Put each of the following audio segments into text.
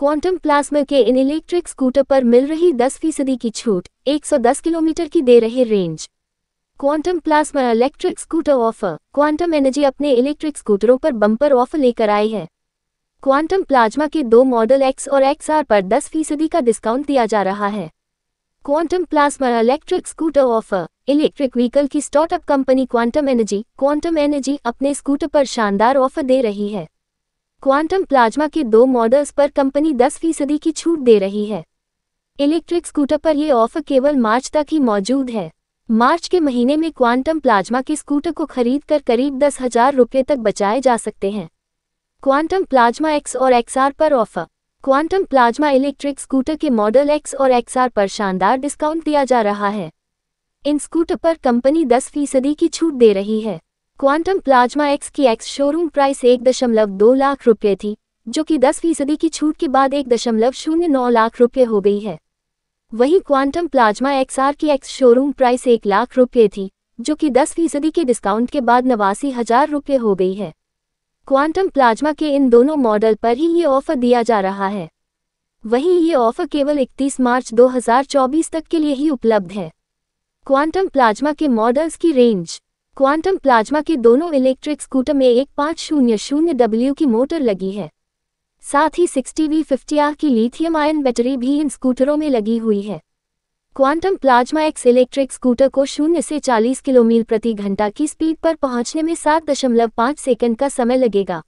quantum plasma के इन electric scooter पर मिल रही 10 फीसदी की छूट 110 किलोमीटर की दे रहे range Quantum plasma electric scooter offer Quantum energy अपने इलेक्ट्रिक स्कूटरों पर बम्पर ऑफर लेकर आई है क्वांटम प्लाज्मा के दो मॉडल एक्स और एक्स पर दस फीसदी का डिस्काउंट दिया जा रहा है Quantum plasma electric scooter offer electric vehicle की startup company Quantum energy Quantum energy अपने स्कूटर पर शानदार ऑफर दे रही है क्वांटम प्लाज्मा के दो मॉडल्स पर कंपनी 10 फीसदी की छूट दे रही है इलेक्ट्रिक स्कूटर पर यह ऑफर केवल मार्च तक ही मौजूद है मार्च के महीने में क्वांटम प्लाज्मा के स्कूटर को खरीद कर करीब दस हजार रुपये तक बचाए जा सकते हैं क्वांटम प्लाज्मा एक्स और एक्सआर पर offer Quantum plasma electric scooter के मॉडल एक्स और एक्सआर पर शानदार डिस्काउंट दिया जा रहा है इन स्कूटर पर कंपनी 10 फीसदी की छूट दे रही है क्वांटम प्लाज्मा एक्स की एक्स शोरूम प्राइस एक दशमलव दो लाख रुपये थी जो कि दस फीसदी की छूट के बाद एक दशमलव शून्य नौ लाख रुपये हो गई है वहीं क्वांटम प्लाज्मा एक्सआर की एक्स शोरूम प्राइस एक लाख रुपये थी जो कि दस फीसदी के डिस्काउंट के बाद नवासी हजार रुपये हो गई है क्वांटम प्लाज्मा के इन दोनों मॉडल पर ही ये ऑफर दिया जा रहा है वहीं ये ऑफर केवल 31 मार्च 2024 तक के लिए ही उपलब्ध है क्वांटम प्लाज्मा के मॉडल्स की रेंज क्वांटम प्लाज्मा के दोनों इलेक्ट्रिक स्कूटर में एक पाँच शून्य शून्य डब्ल्यू की मोटर लगी है साथ ही सिक्सटी वी फिफ्टी आर की लिथियम आयन बैटरी भी इन स्कूटरों में लगी हुई है Quantum plasma X electric scooter को शून्य से 40 किलोमील प्रति घंटा की स्पीड पर पहुंचने में 7.5 सेकंड का समय लगेगा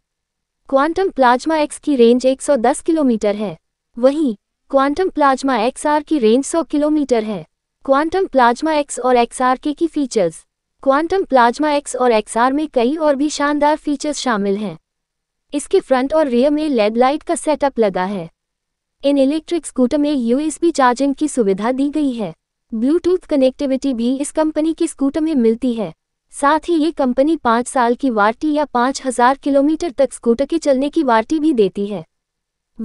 क्वांटम प्लाज्मा एक्स की रेंज 110 किलोमीटर है वहीं क्वांटम प्लाज्मा एक्स आर की रेंज 100 किलोमीटर है क्वांटम प्लाज्मा एक्स और एक्स आर के key features Quantum plasma X और एक्सआर में कई और भी शानदार फीचर्स शामिल हैं इसके फ्रंट और रियर में लेड लाइट का सेटअप लगा है इन इलेक्ट्रिक स्कूटर में यूएसबी चार्जिंग की सुविधा दी गई है ब्लूटूथ कनेक्टिविटी भी इस कंपनी के स्कूटर में मिलती है साथ ही ये कंपनी पाँच साल की वार्टी या पाँच हजार किलोमीटर तक स्कूटर के चलने की वार्टी भी देती है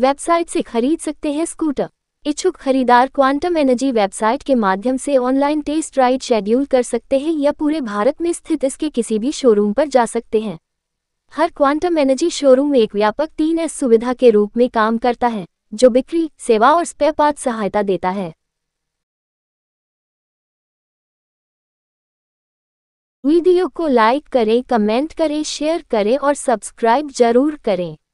वेबसाइट से खरीद सकते हैं स्कूटर इच्छुक खरीदार क्वांटम एनर्जी वेबसाइट के माध्यम से ऑनलाइन टेस्ट राइड शेड्यूल कर सकते हैं या पूरे भारत में स्थित इसके किसी भी शोरूम पर जा सकते हैं हर क्वांटम एनर्जी शोरूम एक व्यापक तीन एस सुविधा के रूप में काम करता है जो बिक्री सेवा और स्पेपात सहायता देता है वीडियो को लाइक करें कमेंट करें शेयर करें और सब्सक्राइब जरूर करें